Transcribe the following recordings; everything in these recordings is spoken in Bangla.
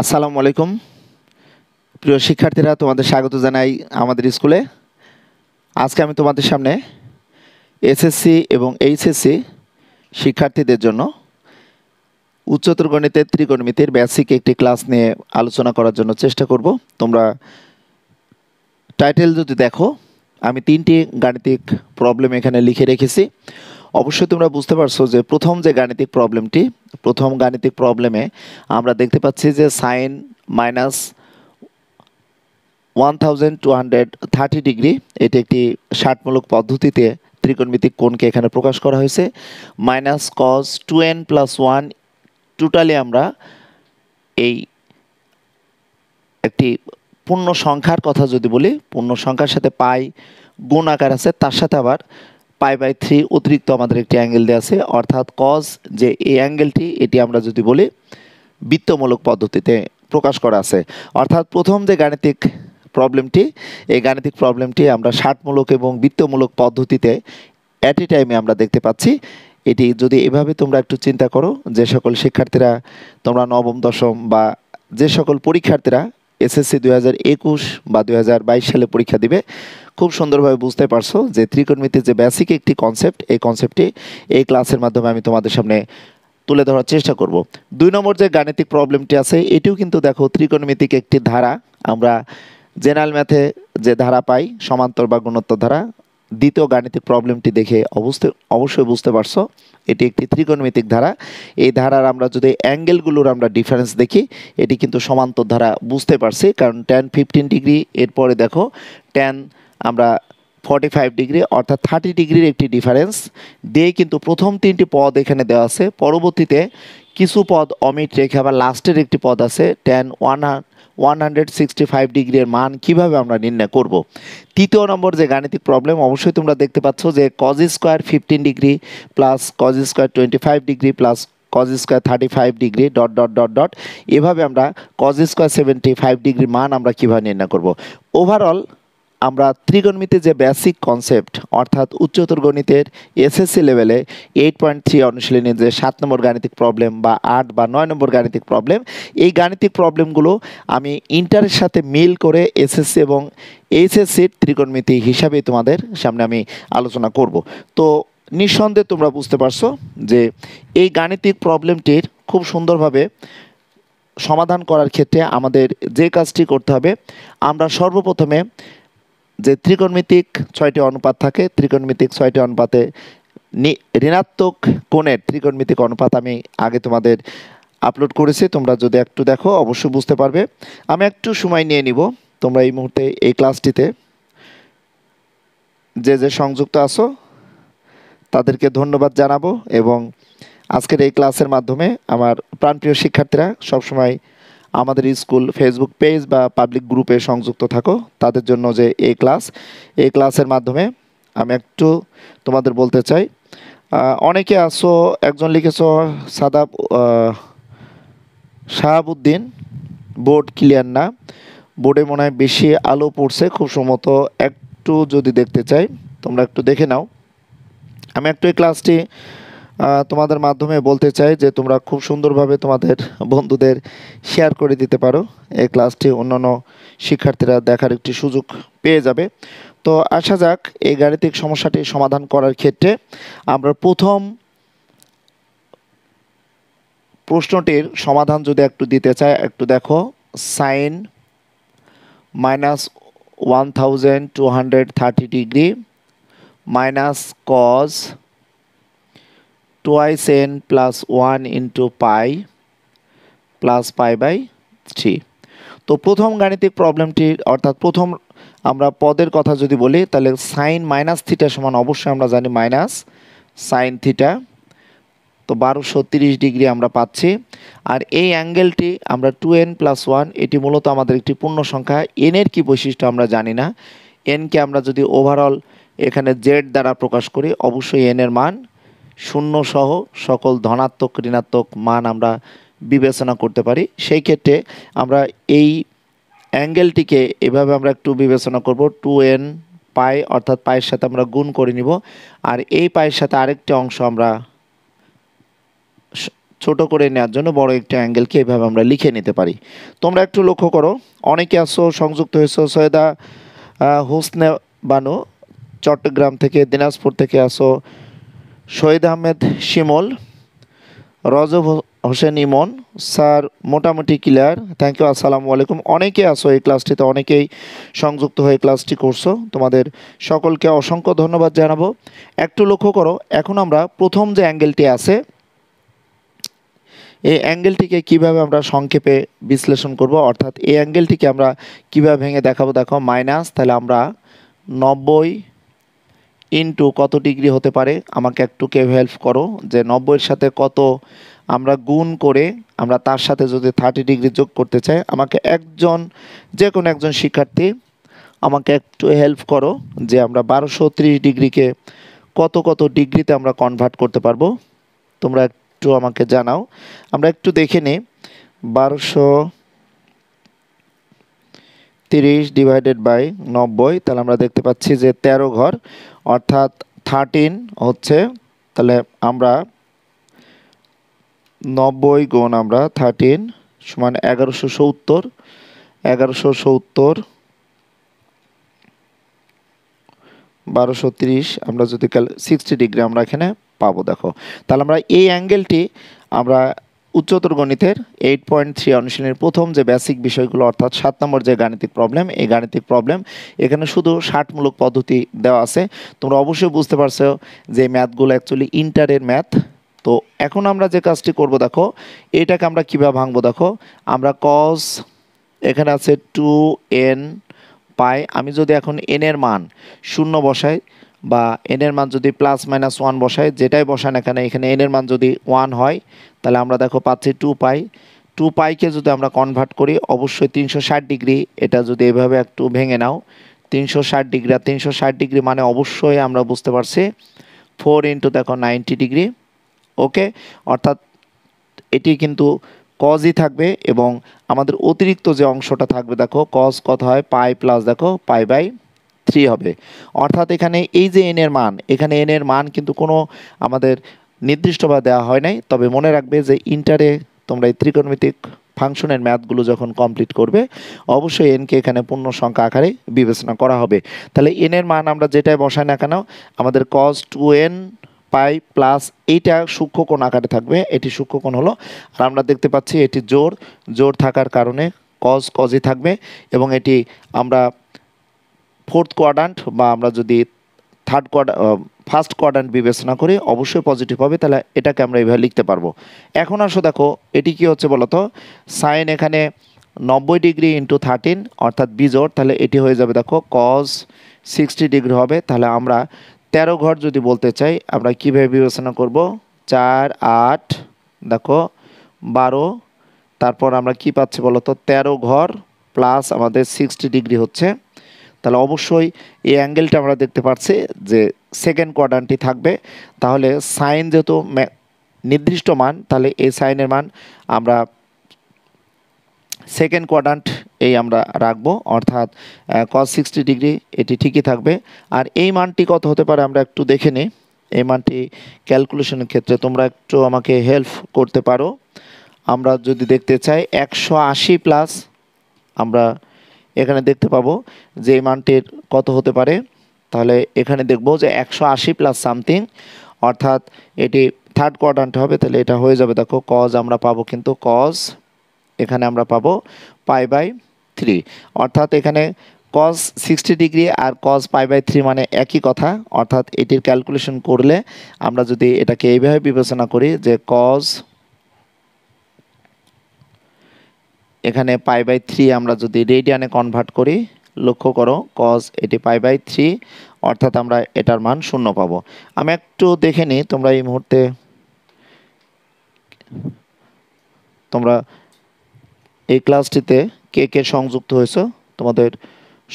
আসসালামু আলাইকুম প্রিয় শিক্ষার্থীরা তোমাদের স্বাগত জানাই আমাদের স্কুলে আজকে আমি তোমাদের সামনে এসএসসি এবং এইচএসসি শিক্ষার্থীদের জন্য উচ্চতর গণিতের ত্রিকোণমিতির বেসিক একটি ক্লাস নিয়ে আলোচনা করার জন্য চেষ্টা করব তোমরা টাইটেল যদি দেখো আমি তিনটি গাণিতিক প্রবলেম এখানে লিখে রেখেছি অবশ্যই তোমরা বুঝতে পারছো যে প্রথম যে গাণিতিক প্রবলেমটি প্রথম গাণিতিক প্রবলেমে আমরা দেখতে পাচ্ছি যে sine minus one thousand two hundred thirty degree এটি একটি ষাটমূলক পদ্ধতিতে ত্রিকোণমিতিক কোণকে এখানে প্রকাশ করা হয়েছে minus cos two n plus one totally আমরা এই একটি পূর্ণ সংখ্যার কথা যদি বলি পূর্ণ সংখ্যার সাথে পাই গুণ আকার আছে তার সাথে আবার পাই বাই থ্রি অতিরিক্ত আমাদের একটি অ্যাঙ্গেল দেওয়া আছে অর্থাৎ কজ যে এই অ্যাঙ্গেলটি এটি আমরা যদি বলি বৃত্তমূলক পদ্ধতিতে প্রকাশ করা আছে অর্থাৎ প্রথম যে গাণিতিক প্রবলেমটি এই গাণিতিক প্রবলেমটি আমরা ষাটমূলক এবং বৃত্তমূলক পদ্ধতিতে অ্যাট এ টাইমে আমরা দেখতে পাচ্ছি এটি যদি এভাবে তোমরা একটু চিন্তা করো যে সকল শিক্ষার্থীরা তোমরা নবম দশম বা যে সকল পরীক্ষার্থীরা এসএসসি দুই বা দুই সালে পরীক্ষা দিবে খুব সুন্দরভাবে বুঝতে পারছো যে ত্রিকোণমিতির যে বেসিক একটি কনসেপ্ট এই কনসেপ্টটি এই ক্লাসের মাধ্যমে আমি তোমাদের সামনে তুলে ধরার চেষ্টা করব দুই নম্বর যে গাণিতিক প্রবলেমটি আছে এটিও কিন্তু দেখো ত্রিকোণমিতিক একটি ধারা আমরা জেনারেল ম্যাথে যে ধারা পাই সমান্তর বা গুণোত্তর ধারা দ্বিতীয় গাণিতিক প্রবলেমটি দেখে অবস্থ অবশ্যই বুঝতে পারছো এটি একটি ত্রিকোণমিতিক ধারা এই ধারার আমরা যদি অ্যাঙ্গেলগুলোর আমরা ডিফারেন্স দেখি এটি কিন্তু সমান্তর ধারা বুঝতে পারছি কারণ ট্যান ফিফটিন ডিগ্রি এরপরে দেখো ট্যান আমরা ফর্টি ফাইভ ডিগ্রি অর্থাৎ থার্টি ডিগ্রির একটি ডিফারেন্স দিয়ে কিন্তু প্রথম তিনটি পদ এখানে দেওয়া আছে পরবর্তীতে কিছু পদ অমিট রেখে আবার লাস্টের একটি পদ আছে tan one one hundred sixty five ডিগ্রির মান কিভাবে আমরা নির্ণয় করব। তৃতীয় নম্বর যে গাণিতিক প্রবলেম অবশ্যই তোমরা দেখতে পাচ্ছ যে cos square fifteen degree plus cos square twenty five degree plus cos square thirty five degree dot dot dot dot এভাবে আমরা cos square seventy five degree মান আমরা কীভাবে নির্ণয় করব। ওভারঅল আমরা ত্রিগণমিতে যে বেসিক কনসেপ্ট অর্থাৎ উচ্চতর গণিতের এসএসসি লেভেলে এইট পয়েন্ট থ্রি অনুশীলনের যে সাত নম্বর গাণিতিক প্রবলেম বা আট বা নয় নম্বর গাণিতিক প্রবলেম এই গাণিতিক প্রবলেমগুলো আমি ইন্টারের সাথে মিল করে এসএসসি এবং এইচএসসির ত্রিকোণমিতি হিসাবে তোমাদের সামনে আমি আলোচনা করব তো নিঃসন্দেহে তোমরা বুঝতে পারছো যে এই গাণিতিক প্রবলেমটির খুব সুন্দরভাবে সমাধান করার ক্ষেত্রে আমাদের যে কাজটি করতে হবে আমরা সর্বপ্রথমে যে ত্রিকোণমিতিক ছয়টি অনুপাত থাকে ত্রিকোণমিতিক ছয়টি অনুপাতে ঋণাত্মক কোণের ত্রিকোণমিতিক অনুপাত আমি আগে তোমাদের আপলোড করেছি তোমরা যদি একটু দেখো অবশ্যই বুঝতে পারবে আমি একটু সময় নিয়ে নিব তোমরা এই মুহূর্তে এই ক্লাসটিতে যে যে সংযুক্ত আছো তাদেরকে ধন্যবাদ জানাবো এবং আজকের এই ক্লাসের মাধ্যমে আমার প্রাণপ্রিয় শিক্ষার্থীরা সবসময় আমাদের স্কুল ফেসবুক পেজ বা পাবলিক গ্রুপে সংযুক্ত থাকো তাদের জন্য যে এই ক্লাস এই ক্লাসের মাধ্যমে আমি একটু তোমাদের বলতে চাই অনেকে আসো একজন লিখেছো সাদাব শাহাবুদ্দিন বোর্ড ক্লিয়ার না বোর্ডে মনে হয় বেশি আলো পড়ছে খুব সম্ভবত একটু যদি দেখতে চাই তোমরা একটু দেখে নাও আমি একটু এই ক্লাসটি তোমাদের মাধ্যমে বলতে চাই যে তোমরা খুব সুন্দরভাবে তোমাদের বন্ধুদের শেয়ার করে দিতে পারো এই ক্লাসটি অন্যান্য শিক্ষার্থীরা দেখার একটি সুযোগ পেয়ে যাবে তো আসা যাক এই গাণিতিক সমস্যাটি সমাধান করার ক্ষেত্রে আমরা প্রথম প্রশ্নটির সমাধান যদি একটু দিতে চাই একটু দেখো sine minus one thousand two hundred thirty degree minus cos twice n plus one into pi plus pi by three তো প্রথম গাণিতিক প্রবলেমটি অর্থাৎ প্রথম আমরা পদের কথা যদি বলি তাহলে সাইন মাইনাস থিটা সমান অবশ্যই আমরা জানি মাইনাস সাইন থিটা তো বারোশো তিরিশ ডিগ্রি আমরা পাচ্ছি আর এই অ্যাঙ্গেলটি আমরা টু এন প্লাস ওয়ান এটি মূলত আমাদের একটি পূর্ণ সংখ্যা এনের কি বৈশিষ্ট্য আমরা জানি না এনকে আমরা যদি ওভারঅল এখানে জেড দ্বারা প্রকাশ করি অবশ্যই এনের মান শূন্য সহ সকল ধনাত্মক ঋণাত্মক মান আমরা বিবেচনা করতে পারি সেই ক্ষেত্রে আমরা এই অ্যাঙ্গেলটিকে এভাবে আমরা একটু বিবেচনা করব টু এন পাই অর্থাৎ পায়ের সাথে আমরা গুণ করে নিব আর এই পায়ের সাথে আরেকটি অংশ আমরা ছোট করে নেওয়ার জন্য বড় একটি অ্যাঙ্গেলকে এভাবে আমরা লিখে নিতে পারি তোমরা একটু লক্ষ্য করো অনেকে আসো সংযুক্ত হয়েছো সৈয়দা হোসনে বানু চট্টগ্রাম থেকে দিনাজপুর থেকে আসো শহীদ আহমেদ শিমল রজব হোসেন ইমন স্যার মোটামুটি ক্লিয়ার থ্যাংক ইউ আসসালামু আলাইকুম অনেকে আসো এই ক্লাসটিতে অনেকেই সংযুক্ত হয়ে ক্লাসটি করছো তোমাদের সকলকে অসংখ্য ধন্যবাদ জানাবো একটু লক্ষ্য করো এখন আমরা প্রথম যে অ্যাঙ্গেলটি আছে এই অ্যাঙ্গেলটিকে কিভাবে আমরা সংক্ষেপে বিশ্লেষণ করব অর্থাৎ এই অ্যাঙ্গেলটিকে আমরা কিভাবে ভেঙে দেখাবো দেখো মাইনাস তাহলে আমরা নব্বই ইনটু কত ডিগ্রি হতে পারে আমাকে একটু কেউ হেল্প করো যে নব্বইয়ের সাথে কত আমরা গুণ করে আমরা তার সাথে যদি থার্টি ডিগ্রি যোগ করতে চাই আমাকে একজন যে কোনো একজন শিক্ষার্থী আমাকে একটু হেল্প করো যে আমরা বারোশো ত্রিশ ডিগ্রিকে কত কত ডিগ্রিতে আমরা কনভার্ট করতে পারবো তোমরা একটু আমাকে জানাও আমরা একটু দেখে নিই বারোশো তিরিশ ডিভাইডেড বাই নব্বই তাহলে আমরা দেখতে পাচ্ছি যে তেরো ঘর অর্থাৎ থার্টিন হচ্ছে তাহলে আমরা নব্বই গুণ আমরা থার্টিন সমান এগারোশো সত্তর এগারোশো সত্তর বারোশো তিরিশ আমরা যদি সিক্সটি ডিগ্রি আমরা এখানে পাবো দেখো তাহলে আমরা এই অ্যাঙ্গেলটি আমরা উচ্চতর গণিতের এইট পয়েন্ট থ্রি অনুশীলনের প্রথম যে বেসিক বিষয়গুলো অর্থাৎ সাত নম্বর যে গাণিতিক প্রবলেম এই গাণিতিক প্রবলেম এখানে শুধু ষাটমূলক পদ্ধতি দেওয়া আছে তোমরা অবশ্যই বুঝতে পারছো যে ম্যাথগুলো অ্যাকচুয়ালি ইন্টারের ম্যাথ তো এখন আমরা যে কাজটি করব দেখো এটাকে আমরা কীভাবে ভাঙবো দেখো আমরা কস এখানে আছে টু এন পাই আমি যদি এখন এনের মান শূন্য বসাই বা এনের মান যদি প্লাস মাইনাস ওয়ান বসাই যেটাই বসান এখানে এখানে এনের মান যদি ওয়ান হয় তাহলে আমরা দেখো পাচ্ছি টু পাই টু পাইকে যদি আমরা কনভার্ট করি অবশ্যই তিনশো ষাট ডিগ্রি এটা যদি এভাবে একটু ভেঙে নাও তিনশো ষাট ডিগ্রি আর তিনশো ষাট ডিগ্রি মানে অবশ্যই আমরা বুঝতে পারছি ফোর ইন্টু দেখো নাইনটি ডিগ্রি ওকে অর্থাৎ এটি কিন্তু কজই থাকবে এবং আমাদের অতিরিক্ত যে অংশটা থাকবে দেখো কজ কত হয় পাই প্লাস দেখো পাই বাই থ্রি হবে অর্থাৎ এখানে এই যে এনের মান এখানে এনের মান কিন্তু কোনো আমাদের নির্দিষ্টভাবে দেওয়া হয় নাই তবে মনে রাখবে যে ইন্টারে তোমরা এই ত্রিকোণমিতিক ফাংশনের ম্যাথগুলো যখন কমপ্লিট করবে অবশ্যই এনকে এখানে পূর্ণ সংখ্যা আকারে বিবেচনা করা হবে তাহলে এনের মান আমরা যেটাই বসাই না কেন আমাদের cos two n pi plus এইটা সূক্ষ্মকোণ আকারে থাকবে এটি সূক্ষ্মকোণ হলো আর আমরা দেখতে পাচ্ছি এটি জোর জোর থাকার কারণে কজ কজই থাকবে এবং এটি আমরা ফোর্থ কোয়াডান্ট বা আমরা যদি থার্ড কোয়াডা ফার্স্ট কোয়াডান্ট বিবেচনা করি অবশ্যই পজিটিভ হবে তাহলে এটাকে আমরা এইভাবে লিখতে পারবো এখন আসো দেখো এটি কি হচ্ছে বলতো সাইন এখানে নব্বই ডিগ্রি ইন্টু থার্টিন অর্থাৎ বিজোর তাহলে এটি হয়ে যাবে দেখো কজ সিক্সটি ডিগ্রি হবে তাহলে আমরা তেরো ঘর যদি বলতে চাই আমরা কীভাবে বিবেচনা করব চার আট দেখো বারো তারপর আমরা কি পাচ্ছি বলতো তেরো ঘর প্লাস আমাদের সিক্সটি ডিগ্রি হচ্ছে তাহলে অবশ্যই এই অ্যাঙ্গেলটা আমরা দেখতে পাচ্ছি যে সেকেন্ড কোয়াড্রান্টটি থাকবে তাহলে সাইন যেহেতু নির্দিষ্ট মান তাহলে এই সাইনের মান আমরা সেকেন্ড কোয়াড্রান্ট এই আমরা রাখব অর্থাৎ কস সিক্সটি ডিগ্রি এটি ঠিকই থাকবে আর এই মানটি কত হতে পারে আমরা একটু দেখে নিই এই মানটি ক্যালকুলেশনের ক্ষেত্রে তোমরা একটু আমাকে হেল্প করতে পারো আমরা যদি দেখতে চাই একশো আশি প্লাস আমরা এখানে দেখতে পাবো যে এই মানটির কত হতে পারে তাহলে এখানে দেখবো যে একশো আশি প্লাস সামথিং অর্থাৎ এটি থার্ড কোয়ার্ডান্ট হবে তাহলে এটা হয়ে যাবে দেখো কজ আমরা পাবো কিন্তু কজ এখানে আমরা পাবো পাই বাই থ্রি অর্থাৎ এখানে কজ সিক্সটি ডিগ্রি আর কজ পাই বাই থ্রি মানে একই কথা অর্থাৎ এটির ক্যালকুলেশন করলে আমরা যদি এটাকে এইভাবে বিবেচনা করি যে কজ এখানে পাই বাই থ্রি আমরা যদি রেডিয়ানে কনভার্ট করি লক্ষ্য করো কজ এটি পাই বাই থ্রি অর্থাৎ আমরা এটার মান শূন্য পাবো আমি একটু দেখে নিই তোমরা এই মুহূর্তে তোমরা এই ক্লাসটিতে কে কে সংযুক্ত হয়েছো তোমাদের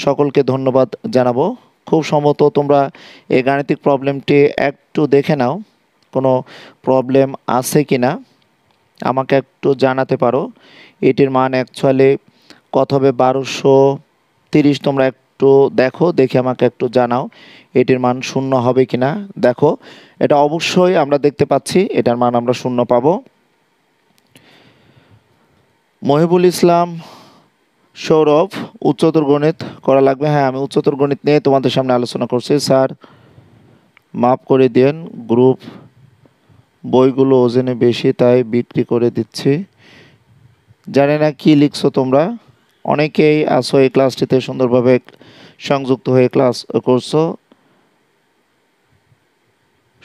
সকলকে ধন্যবাদ জানাবো খুব সম্ভবত তোমরা এই গাণিতিক প্রবলেমটি একটু দেখে নাও কোনো প্রবলেম আছে কি না আমাকে একটু জানাতে পারো এটির মান অ্যাকচুয়ালি কত হবে বারোশো তিরিশ তোমরা একটু দেখো দেখে আমাকে একটু জানাও এটির মান শূন্য হবে কি না দেখো এটা অবশ্যই আমরা দেখতে পাচ্ছি এটার মান আমরা শূন্য পাব মহিবুল ইসলাম সৌরভ উচ্চতর গণিত করা লাগবে হ্যাঁ আমি উচ্চতর গণিত নিয়ে তোমাদের সামনে আলোচনা করছি স্যার মাফ করে দেন গ্রুপ বইগুলো ওজনে বেশি তাই বিক্রি করে দিচ্ছি জানি না কি লিখছো তোমরা অনেকেই আসো এই ক্লাসটিতে সুন্দরভাবে সংযুক্ত হয়ে ক্লাস করছো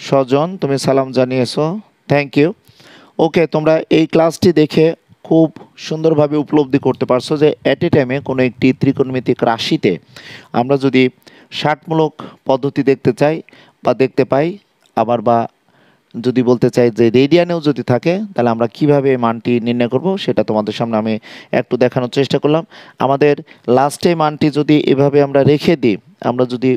স্বজন তুমি সালাম জানিয়েছো থ্যাংক ইউ ওকে তোমরা এই ক্লাসটি দেখে খুব সুন্দরভাবে উপলব্ধি করতে পারছো যে অ্যাট এ টাইমে কোনো একটি ত্রিকোণমিতিক রাশিতে আমরা যদি ষাটমূলক পদ্ধতি দেখতে চাই বা দেখতে পাই আবার বা যদি বলতে চাই যে রেডিয়ানেও যদি থাকে তাহলে আমরা কিভাবে মানটি নির্ণয় করব সেটা তোমাদের সামনে আমি একটু দেখানোর চেষ্টা করলাম আমাদের লাস্টে মানটি যদি এভাবে আমরা রেখে দিই আমরা যদি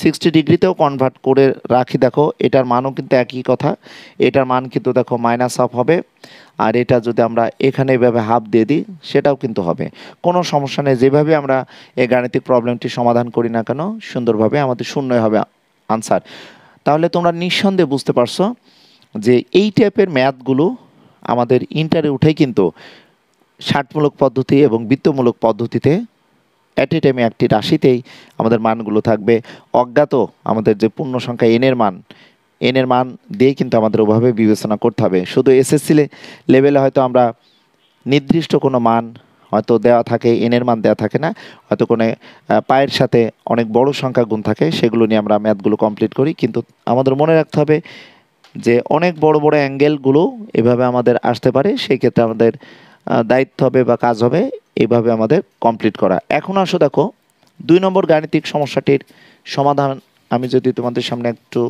সিক্সটি ডিগ্রিতেও কনভার্ট করে রাখি দেখো এটার মানও কিন্তু একই কথা এটার মান কিন্তু দেখো মাইনাস হাফ হবে আর এটা যদি আমরা এখানে এভাবে হাফ দিয়ে দিই সেটাও কিন্তু হবে কোনো সমস্যা নেই যেভাবে আমরা এই গাণিতিক প্রবলেমটি সমাধান করি না কেন সুন্দরভাবে আমাদের শূন্য হবে আনসার তাহলে তোমরা নিঃসন্দেহে বুঝতে পারছো যে এই টাইপের ম্যাথগুলো আমাদের ইন্টারে উঠে কিন্তু ষাটমূলক পদ্ধতি এবং বৃত্তমূলক পদ্ধতিতে অ্যাট এ টাইমে একটি রাশিতেই আমাদের মানগুলো থাকবে অজ্ঞাত আমাদের যে পূর্ণ সংখ্যা এনের মান এনের মান দিয়ে কিন্তু আমাদের ওভাবে বিবেচনা করতে হবে শুধু এসএসসি লেভেলে হয়তো আমরা নির্দিষ্ট কোনো মান হয়তো দেওয়া থাকে এনের মান দেওয়া থাকে না হয়তো কোনো পায়ের সাথে অনেক বড় সংখ্যা গুণ থাকে সেগুলো নিয়ে আমরা ম্যাথগুলো কমপ্লিট করি কিন্তু আমাদের মনে রাখতে হবে যে অনেক বড় বড় অ্যাঙ্গেলগুলো এভাবে আমাদের আসতে পারে সেই ক্ষেত্রে আমাদের দায়িত্ব হবে বা কাজ হবে এইভাবে আমাদের কমপ্লিট করা এখন আসো দেখো দুই নম্বর গাণিতিক সমস্যাটির সমাধান আমি যদি তোমাদের সামনে একটু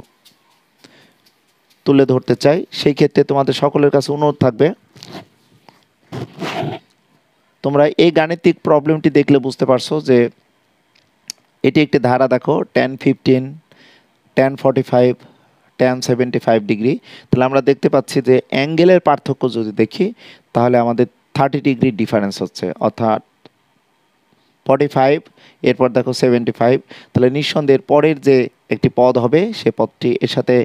তুলে ধরতে চাই সেই ক্ষেত্রে তোমাদের সকলের কাছে অনুরোধ থাকবে তোমরা এই গাণিতিক প্রবলেমটি দেখলে বুঝতে পারছো যে এটি একটি ধারা দেখো tan fifteen tan forty five tan seventy five degree তাহলে আমরা দেখতে পাচ্ছি যে অ্যাঙ্গেলের পার্থক্য যদি দেখি তাহলে আমাদের থার্টি ডিগ্রি ডিফারেন্স হচ্ছে অর্থাৎ ফর্টি ফাইভ এরপর দেখো সেভেন্টি ফাইভ তাহলে নিঃসন্দেহের পরের যে একটি পদ হবে সে পদটি এর সাথে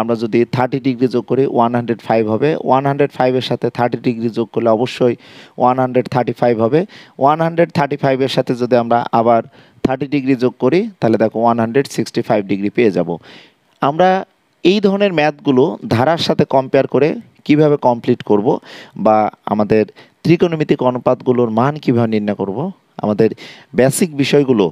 আমরা যদি থার্টি ডিগ্রি যোগ করি ওয়ান হান্ড্রেড ফাইভ হবে ওয়ান হান্ড্রেড ফাইভের সাথে থার্টি ডিগ্রি যোগ করলে অবশ্যই ওয়ান হান্ড্রেড থার্টি ফাইভ হবে ওয়ান হান্ড্রেড থার্টি ফাইভের সাথে যদি আমরা আবার থার্টি ডিগ্রি যোগ করি তাহলে দেখো one hundred sixty five degree পেয়ে যাব আমরা এই ধরনের ম্যাথগুলো ধারার সাথে কম্পেয়ার করে কিভাবে কমপ্লিট করব বা আমাদের ত্রিকোণমিতিক অনুপাতগুলোর মান কীভাবে নির্ণয় করব আমাদের বেসিক বিষয়গুলো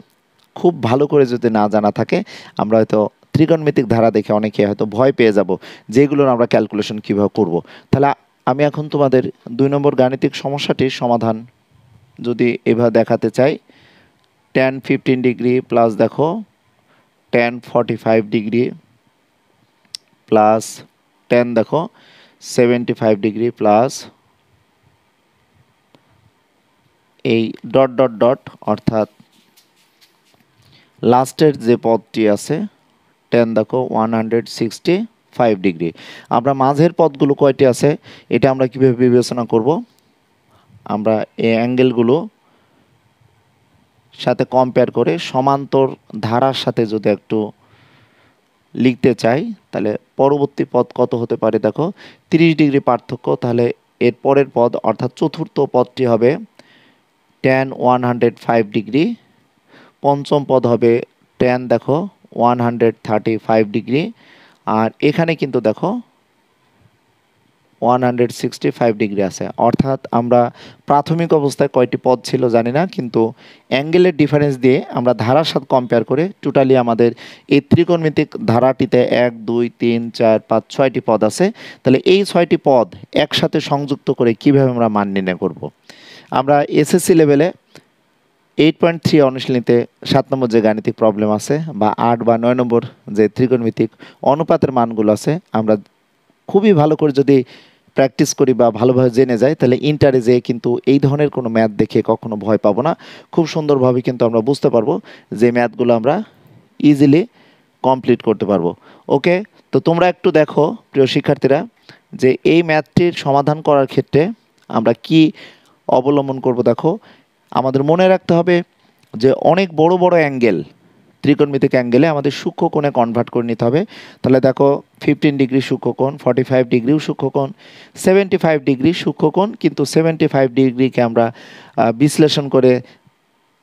খুব ভালো করে যদি না জানা থাকে আমরা হয়তো ত্রিকোণমিতিক ধারা দেখে অনেকে হয়তো ভয় পেয়ে যাব যেগুলোর আমরা ক্যালকুলেশন কীভাবে করব। তাহলে আমি এখন তোমাদের দুই নম্বর গাণিতিক সমস্যাটির সমাধান যদি এভাবে দেখাতে চাই ট্যান ফিফটিন ডিগ্রি প্লাস দেখো tan forty five degree plus tan দেখো সেভেন্টি ফাইভ ডিগ্রি প্লাস এই ডট ডট ডট অর্থাৎ লাস্টের যে পদটি আছে টেন দেখো one hundred sixty five degree আমরা মাঝের পদগুলো কয়টি আছে এটা আমরা কীভাবে বিবেচনা করব আমরা এই অ্যাঙ্গেলগুলো সাথে কম্পেয়ার করে সমান্তর ধারার সাথে যদি একটু লিখতে চাই তাহলে পরবর্তী পদ কত হতে পারে দেখো 30 ডিগ্রি পার্থক্য তাহলে এর পরের পদ অর্থাৎ চতুর্থ পদটি হবে tan one hundred five degree পঞ্চম পদ হবে টেন দেখো one hundred thirty five degree আর এখানে কিন্তু দেখো one hundred sixty five degree আছে অর্থাৎ আমরা প্রাথমিক অবস্থায় কয়টি পদ ছিল জানি না কিন্তু অ্যাঙ্গেলের ডিফারেন্স দিয়ে আমরা ধারার সাথে কম্পেয়ার করে টোটালি আমাদের এই ত্রিকোণমিতিক ধারাটিতে এক দুই তিন চার পাঁচ ছয়টি পদ আছে তাহলে এই ছয়টি পদ একসাথে সংযুক্ত করে কিভাবে আমরা মান নির্ণয় করবো আমরা এসএসসি লেভেলে এইট পয়েন্ট থ্রি অনুশীলনীতে সাত নম্বর যে গাণিতিক প্রবলেম আছে বা আট বা নয় নম্বর যে ত্রিকোণভিত্তিক অনুপাতের মানগুলো আছে আমরা খুবই ভালো করে যদি প্র্যাকটিস করি বা ভালোভাবে জেনে যাই তাহলে ইন্টারে যেয়ে কিন্তু এই ধরনের কোনো ম্যাথ দেখে কখনো ভয় পাবো না খুব সুন্দরভাবে কিন্তু আমরা বুঝতে পারবো যে ম্যাথগুলো আমরা ইজিলি কমপ্লিট করতে পারবো ওকে তো তোমরা একটু দেখো প্রিয় শিক্ষার্থীরা যে এই ম্যাথটির সমাধান করার ক্ষেত্রে আমরা কি অবলম্বন করব দেখো আমাদের মনে রাখতে হবে যে অনেক বড় বড় অ্যাঙ্গেল ত্রিকোণমিতিক অ্যাঙ্গেলে আমাদের সূক্ষ্মকোণে কনভার্ট করে নিতে হবে তাহলে দেখো ফিফটিন ডিগ্রি সূক্ষ্মকোণ ফর্টি ফাইভ ডিগ্রিও সূক্ষ্মকোণ সেভেন্টি ফাইভ ডিগ্রি সূক্ষ্মকোণ কিন্তু সেভেন্টি ফাইভ ডিগ্রিকে আমরা বিশ্লেষণ করে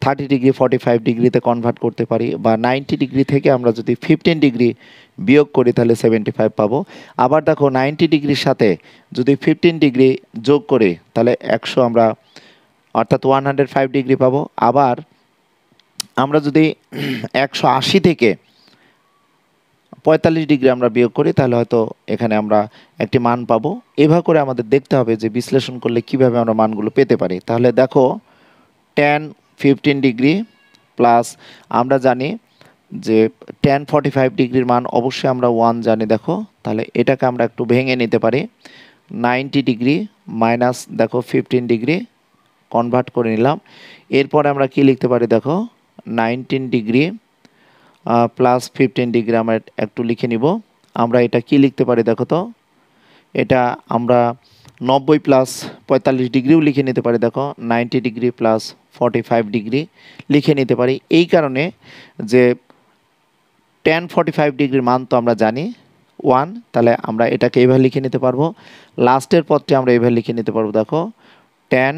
থার্টি ডিগ্রি ফর্টি ফাইভ ডিগ্রিতে কনভার্ট করতে পারি বা নাইনটি ডিগ্রি থেকে আমরা যদি ফিফটিন ডিগ্রি বিয়োগ করি তাহলে সেভেন্টি ফাইভ পাবো আবার দেখো নাইনটি ডিগ্রির সাথে যদি ফিফটিন ডিগ্রি যোগ করি তাহলে একশো আমরা অর্থাৎ ওয়ান হান্ড্রেড ফাইভ ডিগ্রি পাবো আবার আমরা যদি একশো আশি থেকে পঁয়তাল্লিশ ডিগ্রি আমরা বিয়োগ করি তাহলে হয়তো এখানে আমরা একটি মান পাবো এভাবে করে আমাদের দেখতে হবে যে বিশ্লেষণ করলে কিভাবে আমরা মানগুলো পেতে পারি তাহলে দেখো টেন ফিফটিন ডিগ্রি প্লাস আমরা জানি যে টেন ফর্টি ফাইভ ডিগ্রির মান অবশ্যই আমরা ওয়ান জানি দেখো তাহলে এটাকে আমরা একটু ভেঙে নিতে পারি নাইনটি ডিগ্রি মাইনাস দেখো ফিফটিন ডিগ্রি কনভার্ট করে নিলাম এরপর আমরা কি লিখতে পারি দেখো nineteen degree plus fifteen degree আমরা একটু লিখে নিব আমরা এটা কি লিখতে পারি দেখো তো এটা আমরা নব্বই প্লাস পঁয়তাল্লিশ ডিগ্রিও লিখে নিতে পারি দেখো ninety degree plus forty five degree লিখে নিতে পারি এই কারণে যে টেন ফর্টি ফাইভ ডিগ্রির মান তো আমরা জানি ওয়ান তাহলে আমরা এটাকে এইভাবে লিখে নিতে পারবো লাস্টের পথটি আমরা এইভাবে লিখে নিতে পারবো দেখো টেন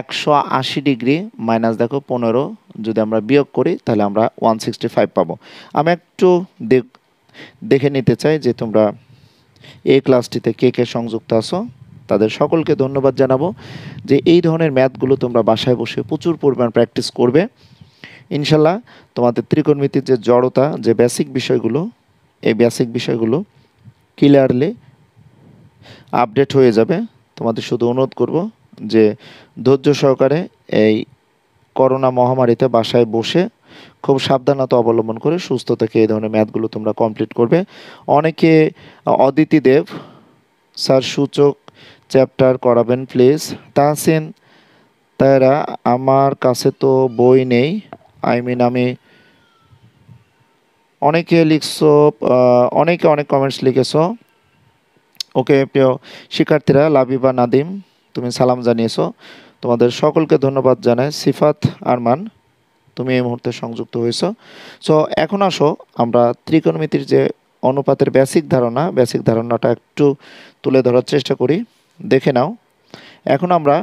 একশো আশি ডিগ্রি মাইনাস দেখো পনেরো যদি আমরা বিয়োগ করি তাহলে আমরা ওয়ান সিক্সটি ফাইভ পাবো আমি একটু দেখে নিতে চাই যে তোমরা এই ক্লাসটিতে কে কে সংযুক্ত আছো তাদের সকলকে ধন্যবাদ জানাবো যে এই ধরনের ম্যাথগুলো তোমরা বাসায় বসে প্রচুর পরিমাণ প্র্যাকটিস করবে ইনশাল্লাহ তোমাদের ত্রিকোণমিতির যে জড়তা যে বেসিক বিষয়গুলো এই বেসিক বিষয়গুলো ক্লিয়ারলি আপডেট হয়ে যাবে তোমাদের শুধু অনুরোধ করব যে ধৈর্য সহকারে এই করোনা মহামারীতে বাসায় বসে খুব সাবধানতা অবলম্বন করে সুস্থ থেকে এই ধরনের ম্যাথগুলো তোমরা কমপ্লিট করবে অনেকে অদিতি দেব স্যার সূচক চ্যাপ্টার করাবেন প্লিজ তাহসিন তারা আমার কাছে তো বই নেই আই মিন আমি অনেকে লিখছো অনেকে অনেক কমেন্টস লিখেছো ওকে প্রিয় শিক্ষার্থীরা লাবিবা নাদিম তুমি সালাম জানিয়েছো তোমাদের সকলকে ধন্যবাদ জানাই সিফাত আরমান তুমি এই মুহূর্তে সংযুক্ত হয়েছ সো এখন আসো আমরা ত্রিকোণমিতির যে অনুপাতের বেসিক ধারণা বেসিক ধারণাটা একটু তুলে ধরার চেষ্টা করি দেখে নাও এখন আমরা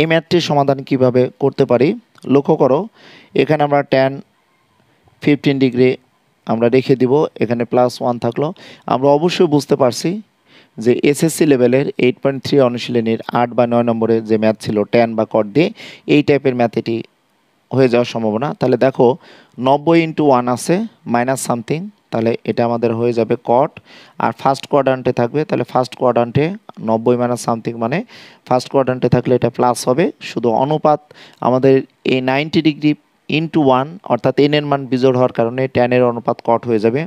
এই ম্যাথটির সমাধান কিভাবে করতে পারি লক্ষ্য করো এখানে আমরা ট্যান ফিফটিন ডিগ্রি আমরা রেখে দিব এখানে প্লাস ওয়ান থাকলো আমরা অবশ্যই বুঝতে পারছি যে এসএসসি লেভেলের এইট পয়েন্ট থ্রি অনুশীলনীর আট বা নয় নম্বরে যে ম্যাথ ছিল ট্যান বা কট দিয়ে এই টাইপের ম্যাথ এটি হয়ে যাওয়ার সম্ভাবনা তাহলে দেখো নব্বই ইন্টু ওয়ান আছে মাইনাস সামথিং তাহলে এটা আমাদের হয়ে যাবে কট আর ফার্স্ট কোয়াডান্টে থাকবে তাহলে ফার্স্ট কোয়াডান্টে নব্বই মাইনাস সামথিং মানে ফার্স্ট কোয়াডান্টে থাকলে এটা প্লাস হবে শুধু অনুপাত আমাদের এই নাইনটি ডিগ্রি ইন্টু ওয়ান অর্থাৎ এনের মান বিজোড় হওয়ার কারণে ট্যানের অনুপাত কট হয়ে যাবে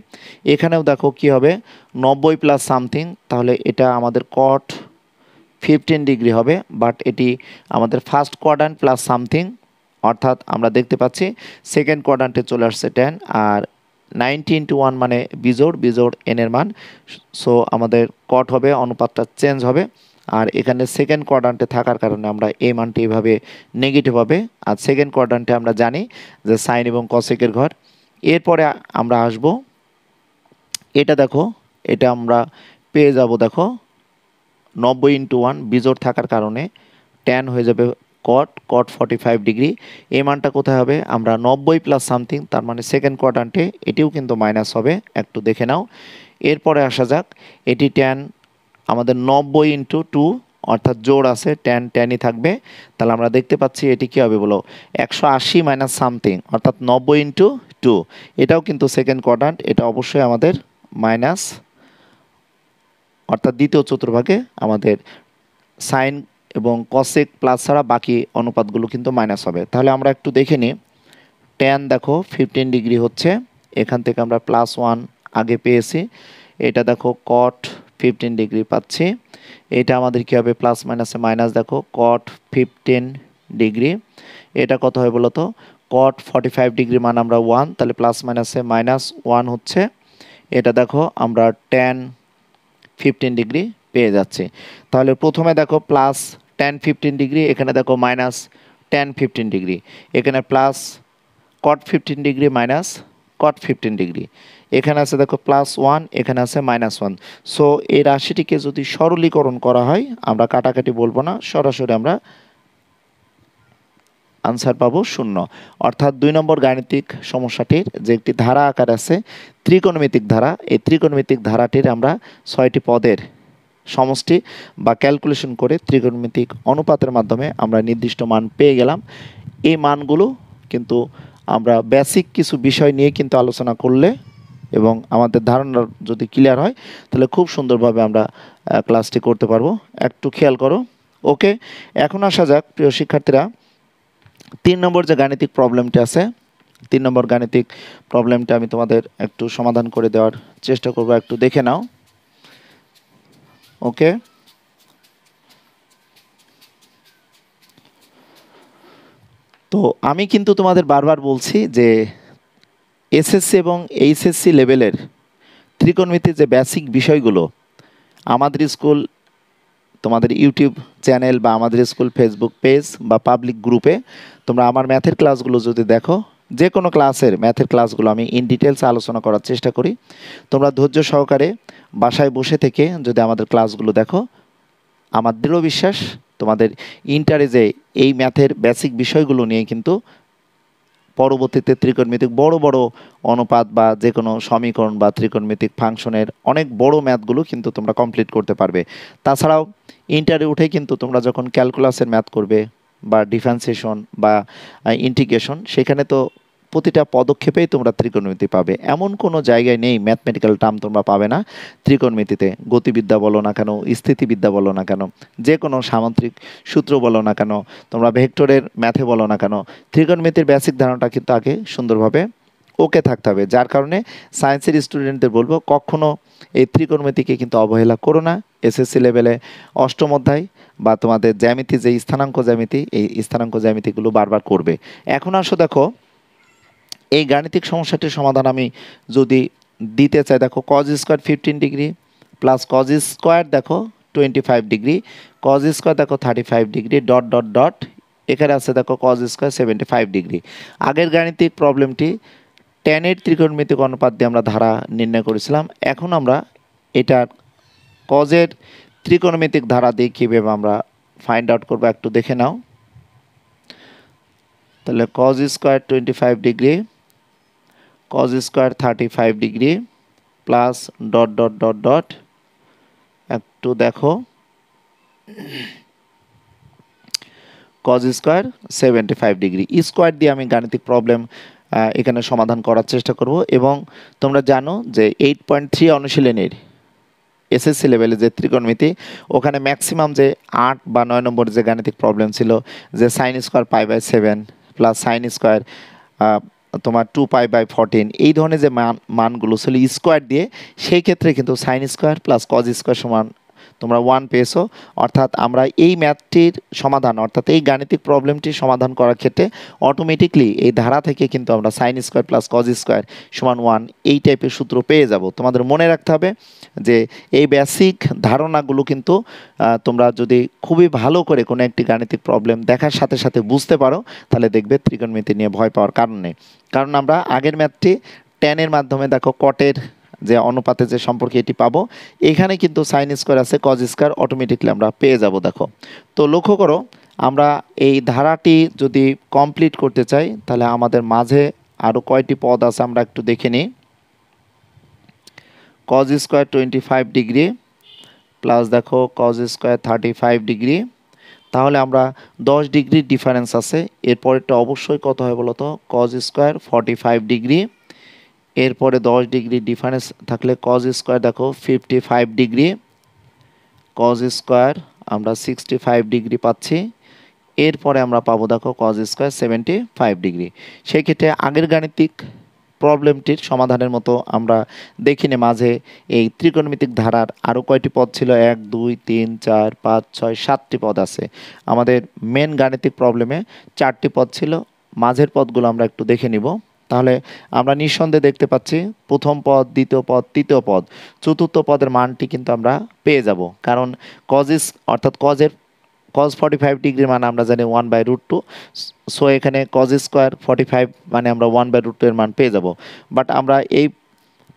এখানেও দেখো কি হবে নব্বই প্লাস সামথিং তাহলে এটা আমাদের কট ফিফটিন ডিগ্রি হবে বাট এটি আমাদের ফার্স্ট কোয়াডান্ট প্লাস সামথিং অর্থাৎ আমরা দেখতে পাচ্ছি সেকেন্ড কোয়ার্ডান্টে চলে আসছে টেন আর নাইনটি ইন্টু ওয়ান মানে বিজোড় বিজোড় এনের মান সো আমাদের কট হবে অনুপাতটা চেঞ্জ হবে আর এখানে সেকেন্ড কোয়ার্ডান্টে থাকার কারণে আমরা এই মানটি এভাবে নেগেটিভ হবে আর সেকেন্ড কোয়াড্রান্টে আমরা জানি যে সাইন এবং কসেকের ঘর এরপরে আমরা আসব এটা দেখো এটা আমরা পেয়ে যাব দেখো নব্বই ইন্টু ওয়ান বিজোড় থাকার কারণে টেন হয়ে যাবে cot cot forty five degree এই মানটা কোথায় হবে আমরা নব্বই প্লাস সামথিং তার মানে সেকেন্ড কোয়ার্টান্টে এটিও কিন্তু মাইনাস হবে একটু দেখে নাও এরপরে আসা যাক এটি ট্যান আমাদের নব্বই ইন্টু টু অর্থাৎ জোর আছে ট্যান ট্যানই থাকবে তাহলে আমরা দেখতে পাচ্ছি এটি কী হবে বলো একশো আশি মাইনাস সামথিং অর্থাৎ নব্বই ইন্টু টু এটাও কিন্তু সেকেন্ড কোয়ার্টান্ট এটা অবশ্যই আমাদের মাইনাস অর্থাৎ দ্বিতীয় চতুর্ভাগে আমাদের সাইন এবং কসেক প্লাস ছাড়া বাকি অনুপাতগুলো কিন্তু মাইনাস হবে তাহলে আমরা একটু দেখে নিই ট্যান দেখো ফিফটিন ডিগ্রি হচ্ছে এখান থেকে আমরা প্লাস ওয়ান আগে পেয়েছি এটা দেখো কট ফিফটিন ডিগ্রি পাচ্ছি এটা আমাদের কী হবে প্লাস মাইনাসে মাইনাস দেখো কট ফিফটিন ডিগ্রি এটা কত হয় বলতো কট ফর্টি ফাইভ ডিগ্রি মান আমরা ওয়ান তাহলে প্লাস মাইনাসে মাইনাস ওয়ান হচ্ছে এটা দেখো আমরা টেন ফিফটিন ডিগ্রি পেয়ে যাচ্ছে তাহলে প্রথমে দেখো প্লাস টেন ফিফটিন ডিগ্রি এখানে দেখো মাইনাস টেন ফিফটিন ডিগ্রি এখানে plus cot fifteen degree minus cot fifteen degree এখানে আছে দেখো প্লাস ওয়ান এখানে আছে মাইনাস ওয়ান সো এই রাশিটিকে যদি সরলীকরণ করা হয় আমরা কাটাকাটি বলবো না সরাসরি আমরা আনসার পাবো শূন্য অর্থাৎ দুই নম্বর গাণিতিক সমস্যাটির যে একটি ধারা আকার আছে ত্রিকোণমিতিক ধারা এই ত্রিকোণমিতিক ধারাটির আমরা ছয়টি পদের সমষ্টি বা ক্যালকুলেশন করে ত্রিকোণমিতিক অনুপাতের মাধ্যমে আমরা নির্দিষ্ট মান পেয়ে গেলাম এই মানগুলো কিন্তু আমরা বেসিক কিছু বিষয় নিয়ে কিন্তু আলোচনা করলে এবং আমাদের ধারণা যদি ক্লিয়ার হয় তাহলে খুব সুন্দরভাবে আমরা ক্লাসটি করতে পারবো একটু খেয়াল করো ওকে এখন আসা যাক প্রিয় শিক্ষার্থীরা তিন নম্বর যে গাণিতিক প্রবলেমটি আছে তিন নম্বর গাণিতিক প্রবলেমটা আমি তোমাদের একটু সমাধান করে দেওয়ার চেষ্টা করব একটু দেখে নাও ওকে তো আমি কিন্তু তোমাদের বারবার বলছি যে এসএসসি এবং এইচএসসি লেভেলের ত্রিকোণমিতির যে বেসিক বিষয়গুলো আমাদের স্কুল তোমাদের ইউটিউব চ্যানেল বা আমাদের স্কুল ফেসবুক পেজ বা পাবলিক গ্রুপে তোমরা আমার ম্যাথের ক্লাসগুলো যদি দেখো যে কোনো ক্লাসের ম্যাথের ক্লাসগুলো আমি ইন ডিটেলস আলোচনা করার চেষ্টা করি তোমরা ধৈর্য সহকারে বাসায় বসে থেকে যদি আমাদের ক্লাসগুলো দেখো আমার দৃঢ় বিশ্বাস তোমাদের ইন্টারে যে এই ম্যাথের বেসিক বিষয়গুলো নিয়ে কিন্তু পরবর্তীতে ত্রিকোণমিতিক বড় বড় অনুপাত বা যে কোনো সমীকরণ বা ত্রিকোণমিতিক ফাংশনের অনেক বড় ম্যাথগুলো কিন্তু তোমরা কমপ্লিট করতে পারবে তাছাড়াও ইন্টারে উঠে কিন্তু তোমরা যখন ক্যালকুলাসের ম্যাথ করবে বা ডিফারেন্সিয়েশন বা ইন্টিগ্রেশন সেখানে তো প্রতিটা পদক্ষেপেই তোমরা ত্রিকোণমিতি পাবে এমন কোনো জায়গায় নেই ম্যাথমেটিক্যাল টার্ম তোমরা পাবে না ত্রিকোণমিতিতে গতিবিদ্যা বলো না কেন স্থিতিবিদ্যা বলো না কেন যে কোনো সামান্ত্রিক সূত্র বলো না কেন তোমরা ভেক্টরের ম্যাথে বলো না কেন ত্রিকোণমিতির বেসিক ধারণাটা কিন্তু আগে সুন্দরভাবে ওকে থাকতে হবে যার কারণে সায়েন্সের স্টুডেন্টদের বলবো কখনও এই ত্রিকোণমিতিকে কিন্তু অবহেলা করো না এসএসসি লেভেলে অষ্টম অধ্যায় বা তোমাদের জ্যামিতি যে স্থানাঙ্ক জ্যামিতি এই স্থানাঙ্ক জ্যামিতিগুলো বারবার করবে এখন আসো দেখো এই গাণিতিক সমস্যাটির সমাধান আমি যদি দিতে চাই দেখো cos square fifteen degree plus cos square দেখো twenty five degree cos square দেখো thirty five degree dot dot dot এখানে আছে দেখো cos square seventy five degree আগের গাণিতিক প্রবলেমটি টেনের ত্রিকোণমিতিক অনুপাত দিয়ে আমরা ধারা নির্ণয় করেছিলাম এখন আমরা এটার কজের ত্রিকোণমিতিক ধারা দিয়ে কীভাবে আমরা ফাইন্ড আউট করবো একটু দেখে নাও তাহলে cos square twenty five degree cos square thirty five degree plus dot dot dot dot একটু দেখো cos square seventy five degree square দিয়ে আমি গাণিতিক প্রবলেম এখানে সমাধান করার চেষ্টা করব এবং তোমরা জানো যে এইট পয়েন্ট থ্রি অনুশীলনের এসএসসি লেভেলের যে ত্রিকোণমিতি ওখানে ম্যাক্সিমাম যে আট বা নয় নম্বর যে গাণিতিক প্রবলেম ছিল যে sine square pi by seven plus sine square তোমার টু পাই বাই ফোরটিন এই ধরনের যে মান মানগুলো ছিল স্কোয়ার দিয়ে সেই ক্ষেত্রে কিন্তু sine square plus cos square সমান তোমরা ওয়ান পেয়েছো অর্থাৎ আমরা এই ম্যাথটির সমাধান অর্থাৎ এই গাণিতিক প্রবলেমটির সমাধান করার ক্ষেত্রে অটোমেটিকলি এই ধারা থেকে কিন্তু আমরা sine square plus cos square সমান ওয়ান এই টাইপের সূত্র পেয়ে যাব তোমাদের মনে রাখতে হবে যে এই বেসিক ধারণাগুলো কিন্তু তোমরা যদি খুবই ভালো করে কোনো একটি গাণিতিক প্রবলেম দেখার সাথে সাথে বুঝতে পারো তাহলে দেখবে ত্রিকোণমিতি নিয়ে ভয় পাওয়ার কারণে কারণ আমরা আগের ম্যাথটি টেনের মাধ্যমে দেখো কটের যে অনুপাতে যে সম্পর্কে এটি পাবো এখানে কিন্তু সাইন স্কোয়ার আছে কজ স্কোয়ার অটোমেটিকলি আমরা পেয়ে যাব দেখো তো লক্ষ্য করো আমরা এই ধারাটি যদি কমপ্লিট করতে চাই তাহলে আমাদের মাঝে আরও কয়টি পদ আছে আমরা একটু দেখে নিই cos square twenty five degree plus দেখো cos square thirty five degree তাহলে আমরা দশ ডিগ্রির ডিফারেন্স আছে এরপরেরটা অবশ্যই কত হয় বলতো cos square forty five degree এরপরে দশ ডিগ্রি ডিফারেন্স থাকলে কজ স্কোয়ার দেখো fifty five degree cos square আমরা সিক্সটি ফাইভ ডিগ্রি পাচ্ছি এরপরে আমরা পাবো দেখো cos square seventy five degree ক্ষেত্রে আগের গাণিতিক প্রবলেমটির সমাধানের মতো আমরা দেখিনি মাঝে এই ত্রিকোণমিতিক ধারার আরও কয়টি পদ ছিল এক দুই তিন চার পাঁচ ছয় সাতটি পদ আছে আমাদের মেন গাণিতিক প্রবলেমে চারটি পদ ছিল মাঝের পদগুলো আমরা একটু দেখে নিব তাহলে আমরা নিঃসন্দেহে দেখতে পাচ্ছি প্রথম পদ দ্বিতীয় পদ তৃতীয় পদ চতুর্থ পদের মানটি কিন্তু আমরা পেয়ে যাব কারণ কজিস অর্থাৎ কজের কজ ফর্টি ফাইভ ডিগ্রির মান আমরা জানি one by root two so এখানে কজ স্কোয়ার ফর্টি ফাইভ মানে আমরা ওয়ান বাই রুট টু এর মান পেয়ে যাব বাট আমরা এই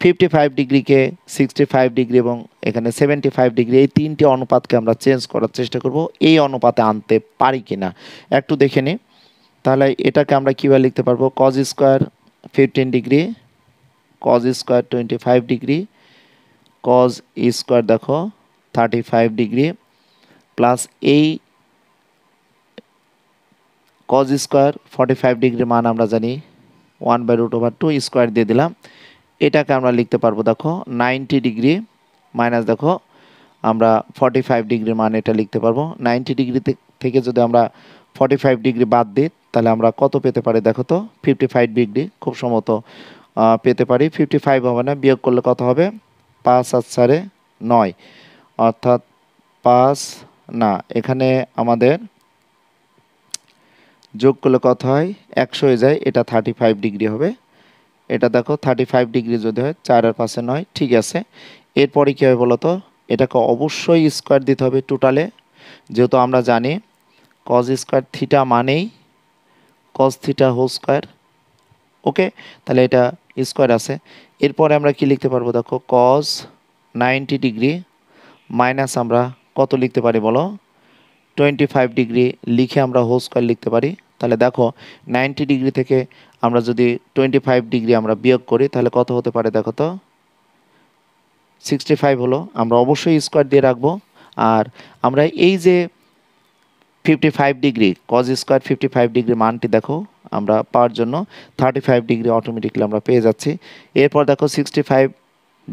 ফিফটি ফাইভ ডিগ্রিকে সিক্সটি ফাইভ ডিগ্রি এবং এখানে সেভেন্টি ফাইভ ডিগ্রি এই তিনটি অনুপাতকে আমরা চেঞ্জ করার চেষ্টা করব এই অনুপাতে আনতে পারি কি না একটু দেখে নিই তাহলে এটাকে আমরা কীভাবে লিখতে পারবো cos square fifteen degree cos square twenty five degree cos square দেখো থার্টি ফাইভ ডিগ্রি প্লাস এই কজ স্কোয়ার ফর্টি ফাইভ ডিগ্রির মান আমরা জানি one by root over two square দিয়ে দিলাম এটাকে আমরা লিখতে পারবো দেখো নাইনটি ডিগ্রি মাইনাস দেখো আমরা ফর্টি ফাইভ ডিগ্রির মান এটা লিখতে পারবো নাইনটি ডিগ্রি থেকে যদি আমরা ফর্টি ফাইভ ডিগ্রি বাদ দিই তাহলে আমরা কত পেতে পারি দেখো তো ফিফটি ফাইভ ডিগ্রি খুব সম্ভবত পেতে পারি ফিফটি ফাইভ হবে না বিয়োগ করলে কত হবে পাঁচ আর সাড়ে নয় অর্থাৎ পাঁচ না এখানে আমাদের যোগ করলে কত হয় একশো হয়ে যায় এটা থার্টি ফাইভ ডিগ্রি হবে এটা দেখো থার্টি ফাইভ ডিগ্রি যদি হয় চার আর পাশে নয় ঠিক আছে এরপরে কী হবে বলো তো এটাকে অবশ্যই স্কোয়ার দিতে হবে টোটালে যেহেতু আমরা জানি কজ স্কোয়ার থিটা মানেই cos theta whole square okay তাহলে এটা স্কোয়ার আছে এরপরে আমরা কি লিখতে পারবো দেখো কস নাইনটি ডিগ্রি মাইনাস আমরা কত লিখতে পারি বলো টোয়েন্টি ফাইভ ডিগ্রি লিখে আমরা হোল স্কোয়ার লিখতে পারি তাহলে দেখো নাইনটি ডিগ্রি থেকে আমরা যদি টোয়েন্টি ফাইভ ডিগ্রি আমরা বিয়োগ করি তাহলে কত হতে পারে দেখো তো সিক্সটি ফাইভ হলো আমরা অবশ্যই স্কোয়ার দিয়ে রাখবো আর আমরা এই যে fifty five degree cos square fifty five degree মানটি দেখো আমরা পাওয়ার জন্য থার্টি ফাইভ ডিগ্রি অটোমেটিক্যালি আমরা পেয়ে যাচ্ছি এরপর দেখো সিক্সটি ফাইভ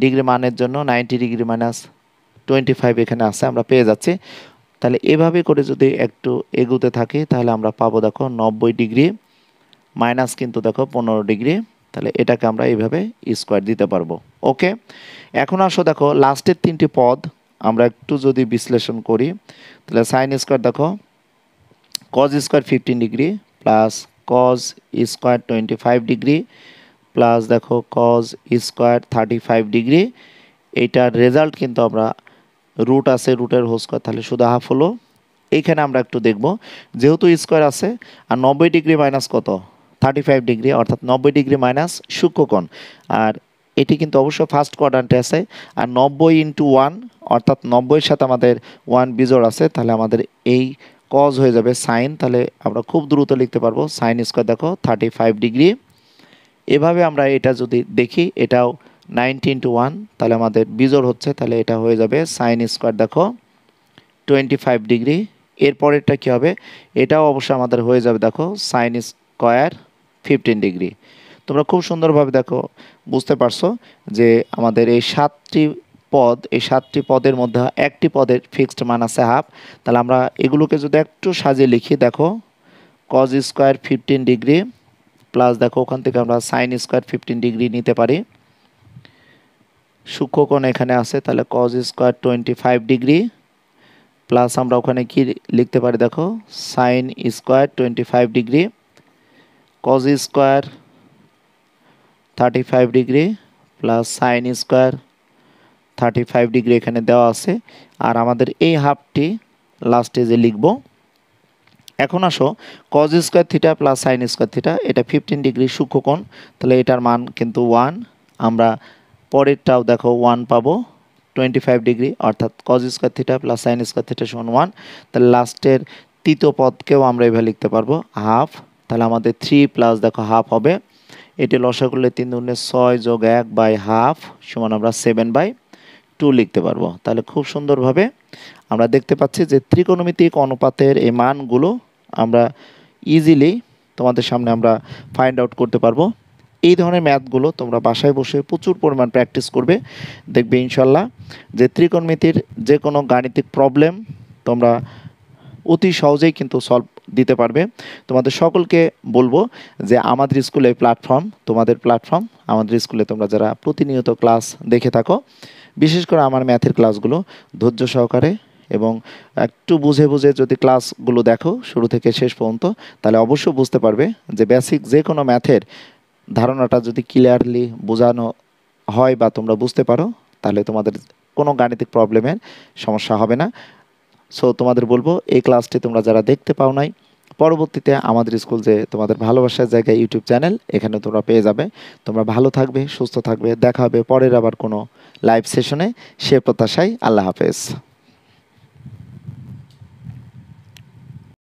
ডিগ্রি মানের জন্য ninety degree minus twenty five এখানে আছে আমরা পেয়ে যাচ্ছি তাহলে এভাবে করে যদি একটু এগুতে থাকি তাহলে আমরা পাবো দেখো নব্বই ডিগ্রি মাইনাস কিন্তু দেখো পনেরো ডিগ্রি তাহলে এটাকে আমরা এইভাবে স্কোয়ার দিতে পারবো ওকে এখন আসো দেখো লাস্টের তিনটি পদ আমরা একটু যদি বিশ্লেষণ করি তাহলে সাইন স্কোয়ার দেখো cos square 15 degree plus cos square 25 degree প্লাস দেখো cos square thirty five degree এইটার রেজাল্ট কিন্তু আমরা রুট আছে রুটের হোল স্কোয়ার তাহলে শুধু হাফ হলো এইখানে আমরা একটু দেখব যেহেতু স্কোয়ার আছে আর নব্বই ডিগ্রি মাইনাস কত থার্টি ফাইভ ডিগ্রি অর্থাৎ নব্বই ডিগ্রি মাইনাস সূক্ষ্মকোণ আর এটি কিন্তু অবশ্য ফার্স্ট কোয়াড্রান্টে আছে আর নব্বই ইন্টু ওয়ান অর্থাৎ নব্বইয়ের সাথে আমাদের ওয়ান বিজোড় আছে তাহলে আমাদের এই কজ হয়ে যাবে সাইন তাহলে আমরা খুব দ্রুত লিখতে পারবো সাইন স্কোয়ার দেখো থার্টি ফাইভ ডিগ্রি এভাবে আমরা এটা যদি দেখি এটাও নাইনটিন টু ওয়ান তাহলে আমাদের বিজোর হচ্ছে তাহলে এটা হয়ে যাবে সাইন স্কোয়ার দেখো টোয়েন্টি ফাইভ ডিগ্রি এরপরেরটা কী হবে এটাও অবশ্য আমাদের হয়ে যাবে দেখো সাইন স্কোয়ার ফিফটিন ডিগ্রি তোমরা খুব সুন্দরভাবে দেখো বুঝতে পারছো যে আমাদের এই সাতটি পদ এই সাতটি পদের মধ্যে একটি পদের ফিক্সড মান আছে হাফ তাহলে আমরা এগুলোকে যদি একটু সাজিয়ে লিখি দেখো cos square fifteen degree plus দেখো ওখান থেকে আমরা সাইন স্কোয়ার ফিফটিন ডিগ্রি নিতে পারি সূক্ষ্মকোণ এখানে আছে তাহলে cos square twenty five degree plus আমরা ওখানে কি লিখতে পারি দেখো sine square twenty five degree cos square thirty five degree plus sine square thirty five degree এখানে দেওয়া আছে আর আমাদের এই হাফটি লাস্টে যে লিখব এখন আসো cos square theta plus sine square theta এটা ফিফটিন ডিগ্রি সূক্ষ্মকোণ তাহলে এটার মান কিন্তু ওয়ান আমরা পরেরটাও দেখো ওয়ান পাবো টোয়েন্টি ফাইভ ডিগ্রি অর্থাৎ cos square theta plus sine square theta সমান ওয়ান তাহলে লাস্টের তৃতীয় পদকেও আমরা এভাবে লিখতে পারবো হাফ তাহলে আমাদের থ্রি প্লাস দেখো হাফ হবে এটি লসা করলে তিন দুনে ছয় যোগ এক বাই হাফ সমান আমরা সেভেন বাই টু লিখতে পারবো তাহলে খুব সুন্দরভাবে আমরা দেখতে পাচ্ছি যে ত্রিকোণমিতিক অনুপাতের এই মানগুলো আমরা ইজিলি তোমাদের সামনে আমরা ফাইন্ড আউট করতে পারবো এই ধরনের ম্যাথগুলো তোমরা বাসায় বসে প্রচুর পরিমাণ প্র্যাকটিস করবে দেখবে ইনশাল্লাহ যে ত্রিকোণমিতির যে কোনো গাণিতিক প্রবলেম তোমরা অতি সহজেই কিন্তু সলভ দিতে পারবে তোমাদের সকলকে বলবো যে আমাদের স্কুলে প্ল্যাটফর্ম তোমাদের প্ল্যাটফর্ম আমাদের স্কুলে তোমরা যারা প্রতিনিয়ত ক্লাস দেখে থাকো বিশেষ করে আমার ম্যাথের ক্লাসগুলো ধৈর্য সহকারে এবং একটু বুঝে বুঝে যদি ক্লাসগুলো দেখো শুরু থেকে শেষ পর্যন্ত তাহলে অবশ্যই বুঝতে পারবে যে বেসিক যে কোনো ম্যাথের ধারণাটা যদি ক্লিয়ারলি বোঝানো হয় বা তোমরা বুঝতে পারো তাহলে তোমাদের কোনো গাণিতিক প্রবলেমের সমস্যা হবে না সো তোমাদের বলবো এই ক্লাসটি তোমরা যারা দেখতে পাও নাই পরবর্তীতে আমাদের স্কুল যে তোমাদের ভালোবাসার জায়গায় ইউটিউব চ্যানেল এখানে তোমরা পেয়ে যাবে তোমরা ভালো থাকবে সুস্থ থাকবে দেখা হবে পরের আবার কোনো লাইভ সেশনে সে প্রত্যাশায় আল্লাহ হাফেজ